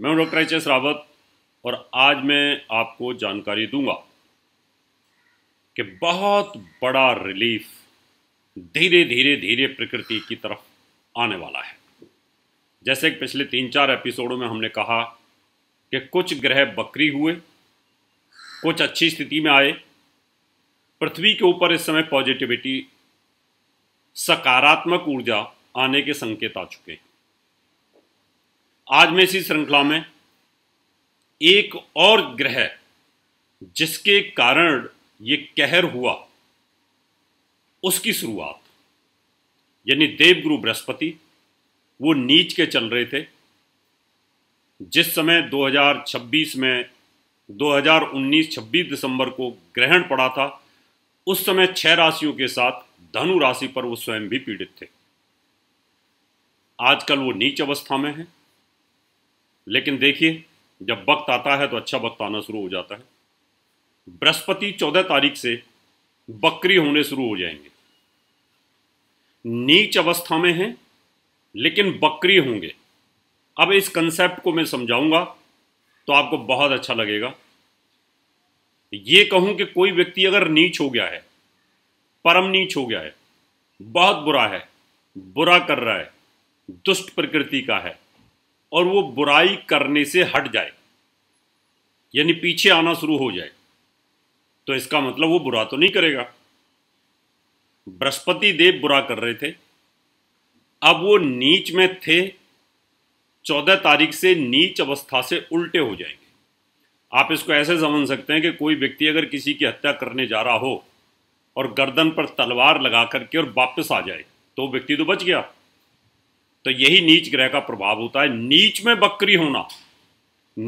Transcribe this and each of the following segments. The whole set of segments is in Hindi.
मैं हूं डॉक्टर एच एस रावत और आज मैं आपको जानकारी दूंगा कि बहुत बड़ा रिलीफ धीरे धीरे धीरे प्रकृति की तरफ आने वाला है जैसे कि पिछले तीन चार एपिसोडों में हमने कहा कि कुछ ग्रह बकरी हुए कुछ अच्छी स्थिति में आए पृथ्वी के ऊपर इस समय पॉजिटिविटी सकारात्मक ऊर्जा आने के संकेत आ चुके हैं आज मैं इसी श्रृंखला में एक और ग्रह जिसके कारण ये कहर हुआ उसकी शुरुआत यानी देवगुरु बृहस्पति वो नीच के चल रहे थे जिस समय 2026 में 2019-26 दिसंबर को ग्रहण पड़ा था उस समय छह राशियों के साथ धनु राशि पर वो स्वयं भी पीड़ित थे आजकल वो नीच अवस्था में हैं लेकिन देखिए जब वक्त आता है तो अच्छा वक्त आना शुरू हो जाता है बृहस्पति चौदह तारीख से बकरी होने शुरू हो जाएंगे नीच अवस्था में हैं लेकिन बकरी होंगे अब इस कंसेप्ट को मैं समझाऊंगा तो आपको बहुत अच्छा लगेगा ये कहूं कि कोई व्यक्ति अगर नीच हो गया है परम नीच हो गया है बहुत बुरा है बुरा कर रहा है दुष्ट प्रकृति का है और वो बुराई करने से हट जाए यानी पीछे आना शुरू हो जाए तो इसका मतलब वो बुरा तो नहीं करेगा बृहस्पति देव बुरा कर रहे थे अब वो नीच में थे चौदह तारीख से नीच अवस्था से उल्टे हो जाएंगे आप इसको ऐसे समझ सकते हैं कि कोई व्यक्ति अगर किसी की हत्या करने जा रहा हो और गर्दन पर तलवार लगा करके और वापस आ जाए तो व्यक्ति तो बच गया तो यही नीच ग्रह का प्रभाव होता है नीच में बकरी होना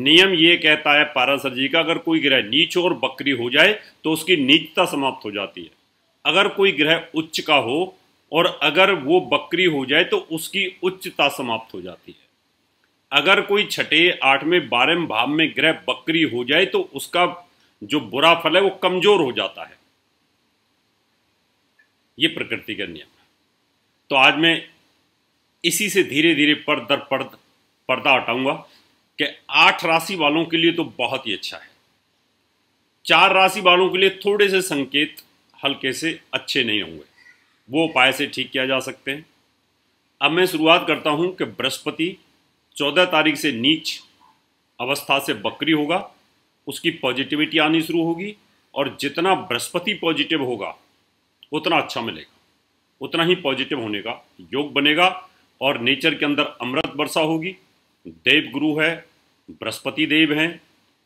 नियम ये कहता है पारासर जी का अगर कोई ग्रह नीच और बकरी हो जाए तो उसकी नीचता समाप्त हो जाती है अगर कोई ग्रह उच्च का हो और अगर वो बकरी हो जाए तो उसकी उच्चता समाप्त हो जाती है अगर कोई छठे आठवें बारहवें भाव में ग्रह बकरी हो जाए तो उसका जो बुरा फल है वो कमजोर हो जाता है ये प्रकृति का नियम है तो आज मैं इसी से धीरे धीरे पर्द दर पर्द पर्दा हटाऊंगा कि आठ राशि वालों के लिए तो बहुत ही अच्छा है चार राशि वालों के लिए थोड़े से संकेत हल्के से अच्छे नहीं होंगे वो उपाय से ठीक किया जा सकते हैं अब मैं शुरुआत करता हूं कि बृहस्पति चौदह तारीख से नीच अवस्था से बकरी होगा उसकी पॉजिटिविटी आनी शुरू होगी और जितना बृहस्पति पॉजिटिव होगा उतना अच्छा मिलेगा उतना ही पॉजिटिव होने का योग बनेगा और नेचर के अंदर अमृत वर्षा होगी देव गुरु है बृहस्पति देव हैं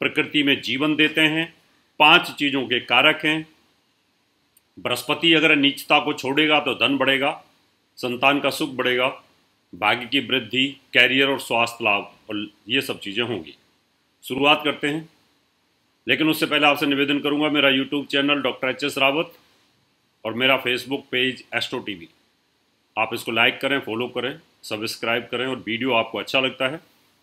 प्रकृति में जीवन देते हैं पांच चीज़ों के कारक हैं बृहस्पति अगर नीचता को छोड़ेगा तो धन बढ़ेगा संतान का सुख बढ़ेगा भाग्य की वृद्धि कैरियर और स्वास्थ्य लाभ और ये सब चीज़ें होंगी शुरुआत करते हैं लेकिन उससे पहले आपसे निवेदन करूंगा मेरा YouTube channel doctor H S Rawat और मेरा फेसबुक पेज एस्ट्रो टीवी आप इसको लाइक करें फॉलो करें सब्सक्राइब करें और वीडियो आपको अच्छा लगता है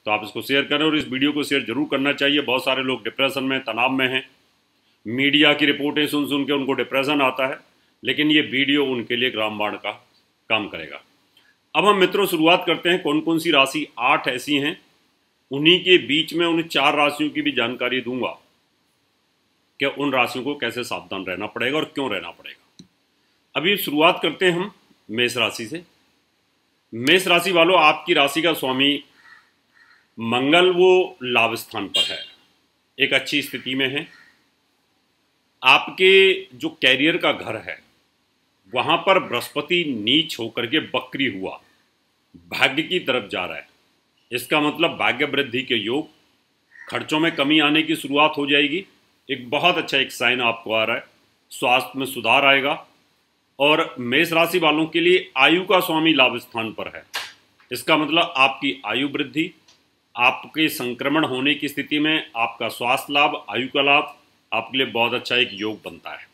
तो आप इसको शेयर करें और इस वीडियो को शेयर जरूर करना चाहिए बहुत सारे लोग डिप्रेशन में तनाव में हैं मीडिया की रिपोर्टें सुन सुन के उनको डिप्रेशन आता है लेकिन ये वीडियो उनके लिए बाण का काम करेगा अब हम मित्रों शुरुआत करते हैं कौन कौन सी राशि आठ ऐसी हैं उन्हीं के बीच में उन चार राशियों की भी जानकारी दूंगा कि उन राशियों को कैसे सावधान रहना पड़ेगा और क्यों रहना पड़ेगा अभी शुरुआत करते हैं हम मेष राशि से मेष राशि वालों आपकी राशि का स्वामी मंगल वो लाभ स्थान पर है एक अच्छी स्थिति में है आपके जो कैरियर का घर है वहां पर बृहस्पति नीच होकर के बकरी हुआ भाग्य की तरफ जा रहा है इसका मतलब भाग्य वृद्धि के योग खर्चों में कमी आने की शुरुआत हो जाएगी एक बहुत अच्छा एक साइन आपको आ रहा है स्वास्थ्य में सुधार आएगा और मेष राशि वालों के लिए आयु का स्वामी लाभ स्थान पर है इसका मतलब आपकी आयु वृद्धि आपके संक्रमण होने की स्थिति में आपका स्वास्थ्य लाभ आयु का लाभ आपके लिए बहुत अच्छा एक योग बनता है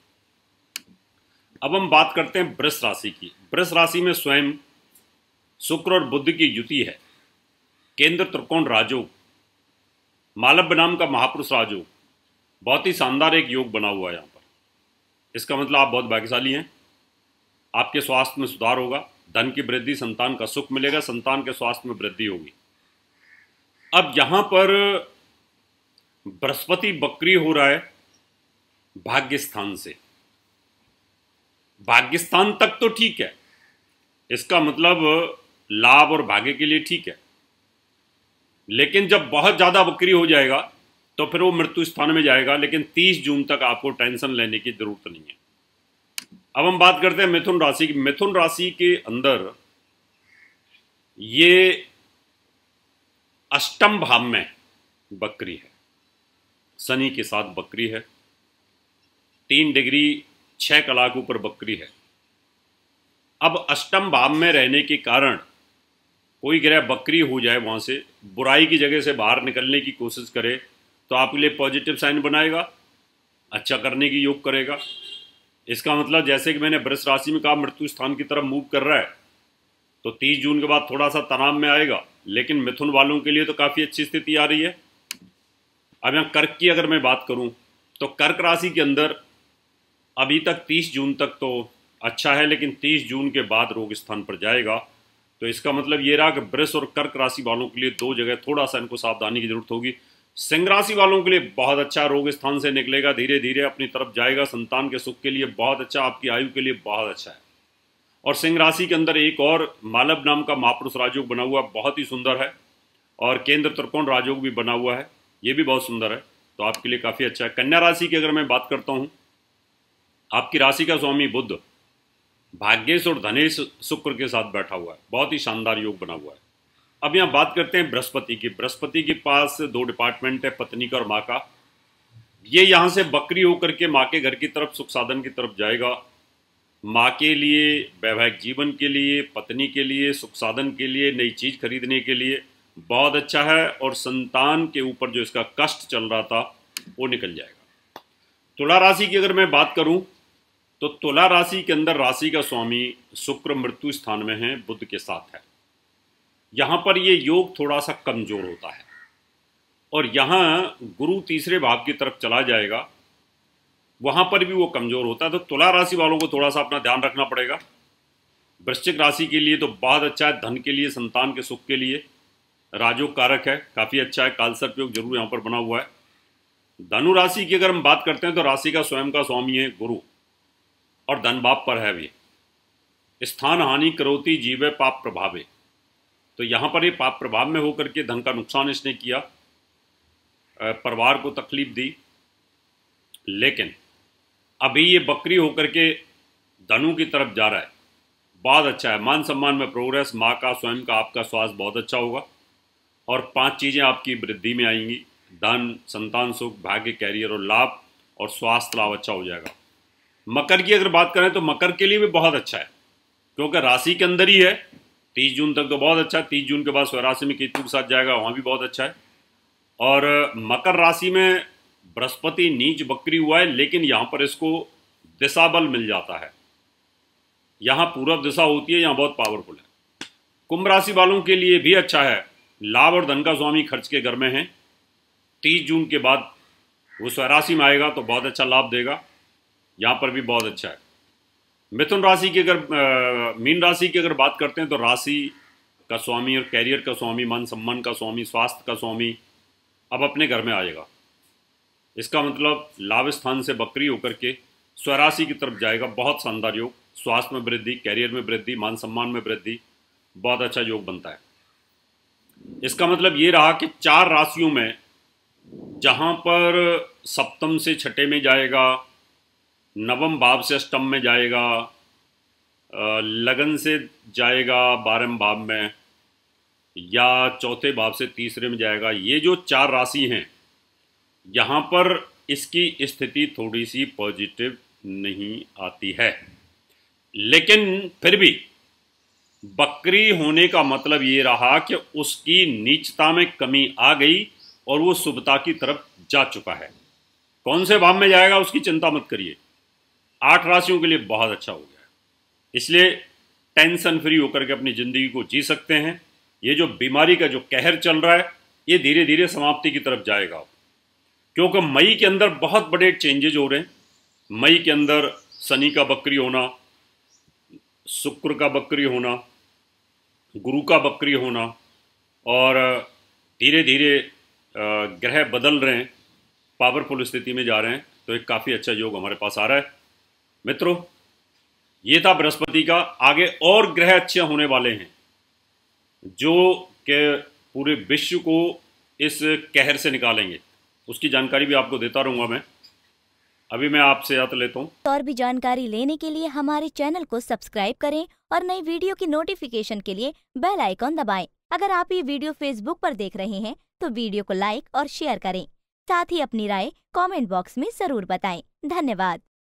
अब हम बात करते हैं वृष राशि की वृष राशि में स्वयं शुक्र और बुद्ध की युति है केंद्र त्रिकोण राजयोग मालव्य नाम का महापुरुष राजयोग बहुत ही शानदार एक योग बना हुआ है यहाँ पर इसका मतलब आप बहुत भाग्यशाली हैं आपके स्वास्थ्य में सुधार होगा धन की वृद्धि संतान का सुख मिलेगा संतान के स्वास्थ्य में वृद्धि होगी अब यहां पर बृहस्पति बकरी हो रहा है भाग्य स्थान से भाग्य स्थान तक तो ठीक है इसका मतलब लाभ और भाग्य के लिए ठीक है लेकिन जब बहुत ज्यादा बकरी हो जाएगा तो फिर वो मृत्यु स्थान में जाएगा लेकिन 30 जून तक आपको टेंशन लेने की जरूरत नहीं है अब हम बात करते हैं मिथुन राशि की मिथुन राशि के अंदर ये अष्टम भाव में बकरी है शनि के साथ बकरी है तीन डिग्री छह कलाक ऊपर बकरी है अब अष्टम भाव में रहने के कारण कोई ग्रह बकरी हो जाए वहां से बुराई की जगह से बाहर निकलने की कोशिश करे तो आपके लिए पॉजिटिव साइन बनाएगा अच्छा करने की योग करेगा इसका मतलब जैसे कि मैंने वृष राशि में कहा मृत्यु स्थान की तरफ मूव कर रहा है तो तीस जून के बाद थोड़ा सा तनाव में आएगा लेकिन मिथुन वालों के लिए तो काफ़ी अच्छी स्थिति आ रही है अब यहां कर्क की अगर मैं बात करूं तो कर्क राशि के अंदर अभी तक 30 जून तक तो अच्छा है लेकिन 30 जून के बाद रोग स्थान पर जाएगा तो इसका मतलब ये रहा कि वृष और कर्क राशि वालों के लिए दो जगह थोड़ा सा इनको सावधानी की जरूरत होगी सिंह राशि वालों के लिए बहुत अच्छा रोग स्थान से निकलेगा धीरे धीरे अपनी तरफ जाएगा संतान के सुख के लिए बहुत अच्छा आपकी आयु के लिए बहुत अच्छा है और सिंह राशि के अंदर एक और मालव नाम का महापुरुष राजयोग बना हुआ बहुत ही सुंदर है और केंद्र त्रिकोण राजयोग भी बना हुआ है ये भी बहुत सुंदर है तो आपके लिए काफ़ी अच्छा है कन्या राशि की अगर मैं बात करता हूँ आपकी राशि का स्वामी बुद्ध भाग्येश और धनेश शुक्र के साथ बैठा हुआ है बहुत ही शानदार योग बना हुआ है अब यहाँ बात करते हैं बृहस्पति की बृहस्पति के पास दो डिपार्टमेंट है पत्नी का और माँ का ये यहाँ से बकरी होकर के माँ के घर की तरफ सुख साधन की तरफ जाएगा माँ के लिए वैवाहिक जीवन के लिए पत्नी के लिए सुख साधन के लिए नई चीज़ खरीदने के लिए बहुत अच्छा है और संतान के ऊपर जो इसका कष्ट चल रहा था वो निकल जाएगा तुला राशि की अगर मैं बात करूं तो तुला राशि के अंदर राशि का स्वामी शुक्र मृत्यु स्थान में है बुद्ध के साथ है यहाँ पर ये योग थोड़ा सा कमज़ोर होता है और यहाँ गुरु तीसरे भाव की तरफ चला जाएगा वहाँ पर भी वो कमज़ोर होता है तो तुला राशि वालों को थोड़ा सा अपना ध्यान रखना पड़ेगा वृश्चिक राशि के लिए तो बहुत अच्छा है धन के लिए संतान के सुख के लिए राजयोग कारक है काफ़ी अच्छा है काल सर्पयोग जरूर यहाँ पर बना हुआ है धनु राशि की अगर हम बात करते हैं तो राशि का स्वयं का स्वामी है गुरु और धन बाप पर है भी स्थान हानि करोती जीव पाप प्रभावे तो यहाँ पर ये पाप प्रभाव में होकर के धन का नुकसान इसने किया परिवार को तकलीफ दी लेकिन अभी ये बकरी होकर के धनु की तरफ जा रहा है बहुत अच्छा है मान सम्मान में प्रोग्रेस माँ का स्वयं का आपका स्वास्थ्य बहुत अच्छा होगा और पांच चीज़ें आपकी वृद्धि में आएंगी धन संतान सुख भाग्य कैरियर और लाभ और स्वास्थ्य लाभ अच्छा हो जाएगा मकर की अगर बात करें तो मकर के लिए भी बहुत अच्छा है क्योंकि राशि के अंदर ही है तीस जून तक तो बहुत अच्छा है तीस जून के बाद स्वराशि में केतु के साथ जाएगा वहाँ भी बहुत अच्छा है और मकर राशि में बृहस्पति नीच बकरी हुआ है लेकिन यहाँ पर इसको दिशा बल मिल जाता है यहाँ पूर्व दिशा होती है यहाँ बहुत पावरफुल है कुंभ राशि वालों के लिए भी अच्छा है लाभ और धन का स्वामी खर्च के घर में है तीस जून के बाद वो स्वराशि में आएगा तो बहुत अच्छा लाभ देगा यहाँ पर भी बहुत अच्छा है मिथुन राशि की अगर मीन राशि की अगर बात करते हैं तो राशि का स्वामी और कैरियर का स्वामी मन सम्मान का स्वामी स्वास्थ्य का स्वामी अब अपने घर में आएगा इसका मतलब लाभ स्थान से बकरी होकर के स्वराशि की तरफ जाएगा बहुत शानदार योग स्वास्थ्य में वृद्धि कैरियर में वृद्धि मान सम्मान में वृद्धि बहुत अच्छा योग बनता है इसका मतलब ये रहा कि चार राशियों में जहाँ पर सप्तम से छठे में जाएगा नवम भाव से अष्टम में जाएगा लगन से जाएगा बारहवें भाव में या चौथे भाव से तीसरे में जाएगा ये जो चार राशि हैं यहाँ पर इसकी स्थिति थोड़ी सी पॉजिटिव नहीं आती है लेकिन फिर भी बकरी होने का मतलब ये रहा कि उसकी नीचता में कमी आ गई और वो शुभता की तरफ जा चुका है कौन से भाव में जाएगा उसकी चिंता मत करिए आठ राशियों के लिए बहुत अच्छा हो गया है इसलिए टेंशन फ्री होकर के अपनी ज़िंदगी को जी सकते हैं ये जो बीमारी का जो कहर चल रहा है ये धीरे धीरे समाप्ति की तरफ जाएगा क्योंकि मई के अंदर बहुत बड़े चेंजेज हो रहे हैं मई के अंदर शनि का बकरी होना शुक्र का बकरी होना गुरु का बकरी होना और धीरे धीरे ग्रह बदल रहे हैं पावरफुल स्थिति में जा रहे हैं तो एक काफ़ी अच्छा योग हमारे पास आ रहा है मित्रों ये था बृहस्पति का आगे और ग्रह अच्छे होने वाले हैं जो के पूरे विश्व को इस कहर से निकालेंगे उसकी जानकारी भी आपको देता रहूंगा मैं अभी मैं आपसे याद लेता हूँ और भी जानकारी लेने के लिए हमारे चैनल को सब्सक्राइब करें और नई वीडियो की नोटिफिकेशन के लिए बेल आइकॉन दबाएं। अगर आप ये वीडियो फेसबुक पर देख रहे हैं तो वीडियो को लाइक और शेयर करें साथ ही अपनी राय कमेंट बॉक्स में जरूर बताएं। धन्यवाद